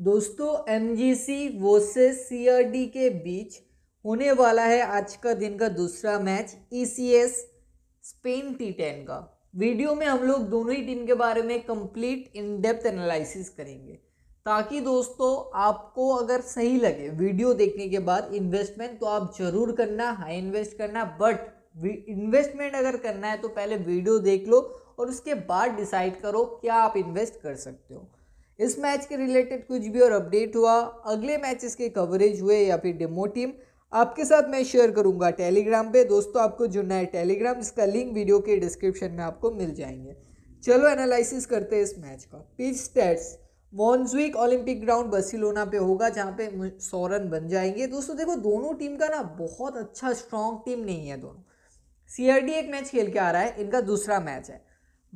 दोस्तों M G C versus C R D के बीच होने वाला है आज का दिन का दूसरा match E C S Spain T ten का वीडियो में हम लोग दोनों ही टीम के बारे में कंप्लीट इन डेप्थ एनालिसिस करेंगे ताकि दोस्तों आपको अगर सही लगे वीडियो देखने के बाद इन्वेस्टमेंट तो आप जरूर करना हाई इन्वेस्ट करना बट इन्वेस्टमेंट अगर करना है तो पहले वीडियो देख लो और उसके बाद डिसाइड करो क्या आप इन्वेस्ट कर सकते हो इस मैच के रिलेटेड कुछ भी और अपडेट हुआ अगले मैचेस के कवरेज हुए या फिर डेमो टीम आपके साथ मैं शेयर करूंगा टेलीग्राम पे दोस्तों आपको जुड़ना है टेलीग्राम इसका लिंक वीडियो के डिस्क्रिप्शन में आपको मिल जाएंगे चलो एनालिसिस करते हैं इस मैच का pitch stats Montjuic Olympic ground Barcelona पे होगा जहाँ पे सौरन बन जाएंगे दोस्तों देखो दोनों टीम का ना बहुत अच्छा स्ट्रॉन्ग टीम नहीं है दोनों सी एक मैच खेल के आ रहा है इनका दूसरा मैच है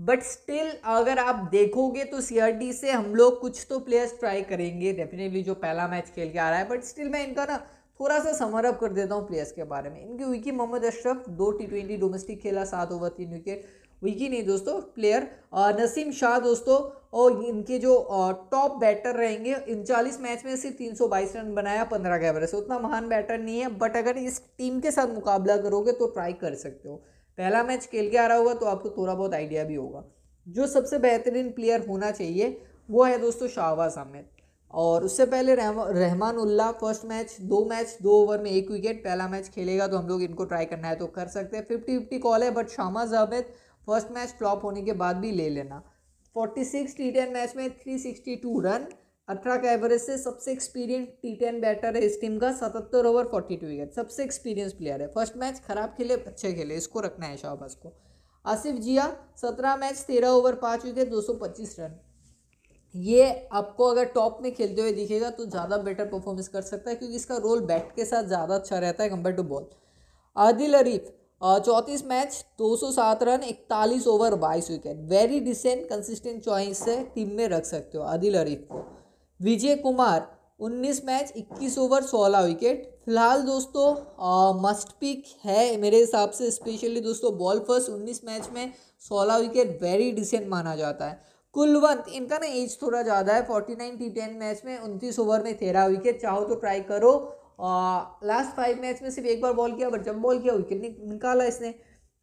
बट स्टिल अगर आप देखोगे तो सीआरटी से हम लोग कुछ तो प्लेयर्स ट्राई करेंगे डेफिनेटली जो पहला मैच खेल के आ रहा है बट स्टिल मैं इनका ना थोड़ा सा समरअप कर देता हूँ प्लेयर्स के बारे में इनके विकी मोहम्मद अशरफ दो टी ट्वेंटी डोमेस्टिक खेला सात ओवर तीन विकेट विकी नहीं दोस्तों प्लेयर नसीम शाह दोस्तों और इनके जो टॉप बैटर रहेंगे उनचालीस मैच में सिर्फ तीन सौ बाईस रन बनाया पंद्रह के एवरेज उतना महान बैटर नहीं है बट अगर इस टीम के साथ मुकाबला करोगे तो ट्राई कर सकते हो पहला मैच खेल के आ रहा होगा तो आपको थोड़ा बहुत आइडिया भी होगा जो सबसे बेहतरीन प्लेयर होना चाहिए वो है दोस्तों शाहबाज अहमद और उससे पहले रहमान उल्ला फर्स्ट मैच दो मैच दो ओवर में एक विकेट पहला मैच खेलेगा तो हम लोग इनको ट्राई करना है तो कर सकते हैं फिफ्टी फिफ्टी कॉल है बट शामाज अहमद फर्स्ट मैच फ्लॉप होने के बाद भी ले लेना forty six T ten match में थ्री सिक्सटी टू रन अठारह का एवरेज से सबसे एक्सपीरियंस टी टेन बैटर है इस टीम का सतहत्तर ओवर फोर्टी टू विकेट सबसे एक्सपीरियंस प्लेयर है फर्स्ट मैच खराब खेले अच्छे खेले इसको रखना है शाहबाज को आसिफ जिया सत्रह मैच तेरह ओवर पाँच विकेट दो सौ पच्चीस रन ये आपको अगर टॉप में खेलते हुए दिखेगा तो ज़्यादा बेटर परफॉर्मेंस कर सकता है क्योंकि इसका रोल बैट के साथ ज़्यादा अच्छा रहता है compare to bowl Adil Arif चौंतीस मैच दो सौ सात रन इकतालीस ओवर बाईस wicket very decent consistent choice से टीम में रख सकते हो आदिल अरीफ को Vijay Kumar 19 match 21 over 16 wicket फिलहाल दोस्तों मस्ट पिक है मेरे हिसाब से स्पेशली दोस्तों बॉल फर्स्ट 19 मैच में 16 विकेट वेरी डिसेंट माना जाता है कुलवंत इनका ना एज थोड़ा ज़्यादा है 49 टी टेन मैच में 29 ओवर में तेरह विकेट चाहो तो ट्राई करो लास्ट फाइव मैच में सिर्फ एक बार बॉल किया बट जब बॉल किया विकेट निकाला इसने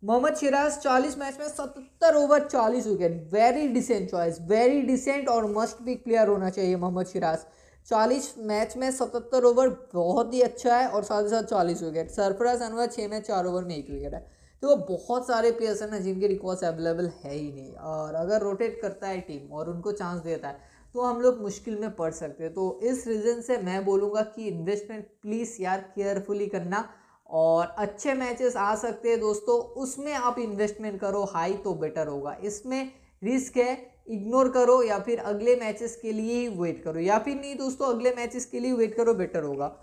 मोहम्मद शिराज 40 मैच में 77 over 40 wicket very decent choice very decent और मस्ट भी प्लेयर होना चाहिए मोहम्मद शिराज 40 मैच में 77 ओवर बहुत ही अच्छा है और साथ ही साथ चालीस विकेट सरफराज अनवर छः मैच चार ओवर में एक विकेट है तो वो बहुत सारे प्लेयर्स हैं ना जिनके रिकॉर्ड्स अवेलेबल है ही नहीं और अगर रोटेट करता है टीम और उनको चांस देता है तो हम लोग मुश्किल में पड़ सकते हैं तो इस रीज़न से मैं बोलूँगा कि इन्वेस्टमेंट प्लीज़ यार केयरफुली करना और अच्छे मैचेस आ सकते हैं दोस्तों उसमें आप इन्वेस्टमेंट करो हाई तो बेटर होगा इसमें रिस्क है इग्नोर करो या फिर अगले मैचेस के लिए ही वेट करो या फिर नहीं दोस्तों अगले मैचेस के लिए वेट करो बेटर होगा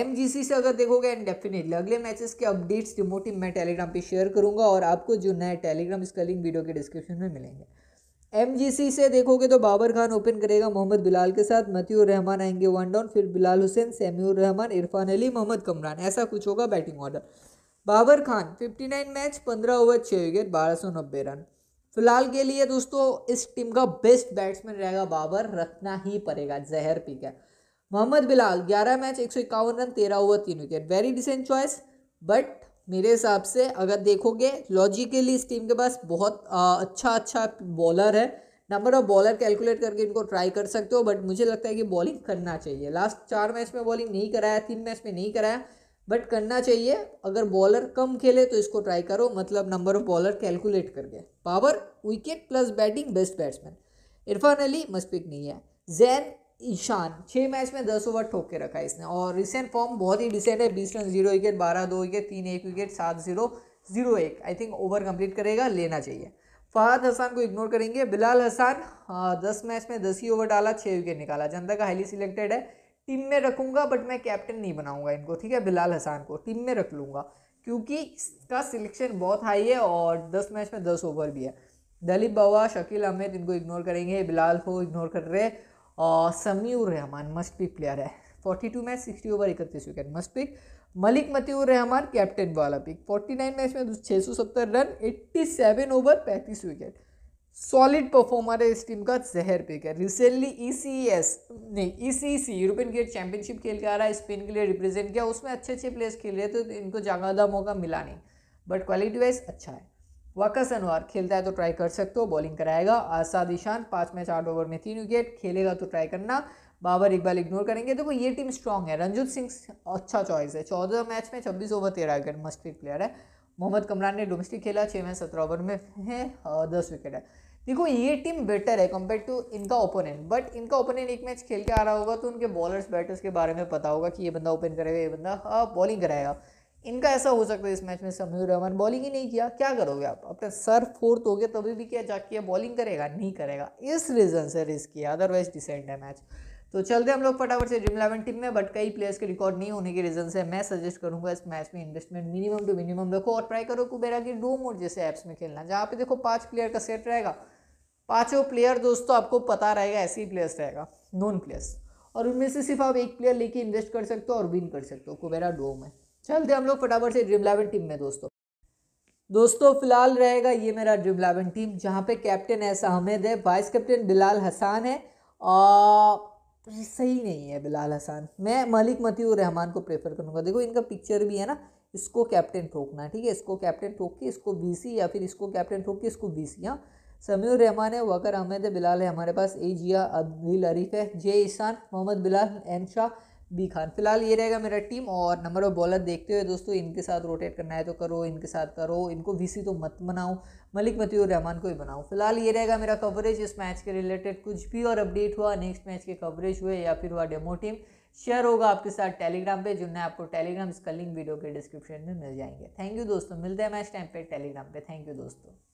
एम जी सी से अगर देखोगे एंड डेफिनेटली अगले मैचेस के अपडेट्स रिमोटिव मैं टेलीग्राम पे शेयर करूँगा और आपको जो नए टेलीग्राम इसका लिंक वीडियो के डिस्क्रिप्शन में मिलेंगे एम से देखोगे तो बाबर खान ओपन करेगा मोहम्मद बिलाल के साथ मतियुर रहमान आएंगे वन डाउन फिर बिलाल हुसैन सैम्यूर रहमान इरफान अली मोहम्मद कमरान ऐसा कुछ होगा batting order Babar Khan 59 match 15 over 6 wicket बारह सौ नब्बे रन फिलहाल के लिए दोस्तों इस टीम का बेस्ट बैट्समैन रहेगा बाबर रखना ही पड़ेगा जहर पी का मोहम्मद बिलाल 11 मैच एक रन 13 ओवर तीन wicket very decent choice but मेरे हिसाब से अगर देखोगे लॉजिकली इस टीम के पास बहुत आ, अच्छा अच्छा बॉलर है नंबर ऑफ बॉलर कैलकुलेट करके इनको ट्राई कर सकते हो बट मुझे लगता है कि बॉलिंग करना चाहिए लास्ट चार मैच में बॉलिंग नहीं कराया तीन मैच में नहीं कराया बट करना चाहिए अगर बॉलर कम खेले तो इसको ट्राई करो मतलब नंबर ऑफ बॉलर कैलकुलेट करके power wicket plus batting best batsman Irfan Ali must pick नहीं है जैन ईशान छः मैच में दस ओवर ठोक के रखा है इसने और रिसेंट फॉर्म बहुत ही रिसेंट है बीस रन जीरो विकेट बारह दो विकेट तीन एक विकेट सात जीरो जीरो एक आई थिंक ओवर कंप्लीट करेगा लेना चाहिए फहद हसन को इग्नोर करेंगे बिलाल हसन हाँ, दस मैच में दस ही ओवर डाला छः विकेट निकाला जनता का हाईली सिलेक्टेड है टीम में रखूँगा बट मैं कैप्टन नहीं बनाऊँगा इनको ठीक है बिलाल हसन को टीम में रख लूँगा क्योंकि इसका सिलेक्शन बहुत हाई है और दस मैच में दस ओवर भी है दलीप बाबा शकील अहमद इनको इग्नोर करेंगे बिलाल को इग्नोर कर रहे हैं और Sameer Rahman must pick player है forty two match sixty over इकतीस wicket must pick Malik Matiur Rahman captain वाला पिक फोर्टी नाइन मैच में छः सौ सत्तर रन एट्टी सेवन ओवर पैंतीस विकेट सॉलिड परफॉर्मर है इस टीम का जहर पिक है रिसेंटली ई सी एस नहीं E C C European cricket championship खेल के आ रहा है स्पेन के लिए रिप्रेजेंट किया उसमें अच्छे अच्छे प्लेयर्स खेल रहे थे तो इनको ज़्यादा मौका मिला नहीं बट क्वालिटी वाइज अच्छा है वाकस अनवर खेलता है तो ट्राई कर सकते हो बॉलिंग कराएगा आसाद ईशान पाँच मैच आठ ओवर में तीन विकेट खेलेगा तो ट्राई करना बाबर इकबाल इग्नोर करेंगे देखो तो ये टीम स्ट्रांग है रंजूत सिंह अच्छा चॉइस है चौदह मैच में छब्बीस ओवर तेरह विकेट मस्ट पिक प्लेयर है मोहम्मद कमरान ने डोमेस्टिक खेला छः मैच सत्रह ओवर में है दस विकेट है देखो ये टीम बेटर है कम्पेयर टू इनका ओपोनेंट बट इनका ओपोनेंट एक मैच खेल के आ रहा होगा तो उनके बॉलर्स बैटर्स के बारे में पता होगा कि ये बंदा ओपन करेगा ये बंदा बॉलिंग हाँ, कराएगा इनका ऐसा हो सकता है इस मैच में समीर रहमान बॉलिंग ही नहीं किया क्या करोगे आप अपने सर फोर्थ हो गए तभी भी क्या जाके बॉलिंग करेगा नहीं करेगा इस रीज़न से रिस्क किया अदरवाइज डिसेंट है मैच तो चलते हम लोग फटाफट से ड्रीम इलेवन टीम में बट कई प्लेयर्स के रिकॉर्ड नहीं होने के रीज़न से मैं सजेस्ट करूंगा इस मैच में इन्वेस्टमेंट मिनिमम टू मिनिमम रखो और ट्राई करो कुबेरा की डू मोड जैसे ऐप्स में खेलना जहाँ पे देखो पाँच प्लेयर का सेट रहेगा पाँचों प्लेयर दोस्तों आपको पता रहेगा ऐसे ही प्लेयर्स रहेगा नॉन प्लेयर्स और उनमें से सिर्फ आप एक प्लेयर लेके इन्वेस्ट कर सकते हो और विन कर सकते हो कुबेरा डो में चलते हम लोग फटाफट से ड्रीम इलेवन टीम में दोस्तों दोस्तों फिलहाल रहेगा ये मेरा ड्रीम इलेवन टीम जहाँ पे कैप्टन ऐसा अहमद है वाइस कैप्टन बिलाल हसान है और सही नहीं है बिलाल हसान मैं मलिक मती रहमान को प्रेफर करूँगा देखो इनका पिक्चर भी है ना इसको कैप्टन ठोकना ठीक है इसको कैप्टन ठोक के इसको बी या फिर इसको कैप्टन ठोक के इसको बी सी हाँ समीर रहमान है वकर अहमद है बिलाल है हमारे पास ए जिया अब्दील अरीफ है J Ishan Mohammad Bilal N Shah B Khan फिलहाल ये रहेगा मेरा टीम और नंबर ऑफ बॉलर देखते हुए दोस्तों इनके साथ रोटेट करना है तो करो इनके साथ करो इनको वीसी तो मत बनाओ मलिक मतीउर रहमान को ही बनाओ फिलहाल ये रहेगा मेरा कवरेज इस मैच के रिलेटेड कुछ भी और अपडेट हुआ नेक्स्ट मैच के कवरेज हुए या फिर हुआ डेमो टीम शेयर होगा आपके साथ टेलीग्राम पे जिनने आपको टेलीग्राम इसका लिंक वीडियो के डिस्क्रिप्शन में मिल जाएंगे थैंक यू दोस्तों मिलते हैं मैच टाइम पे टेलीग्राम पे थैंक यू दोस्तों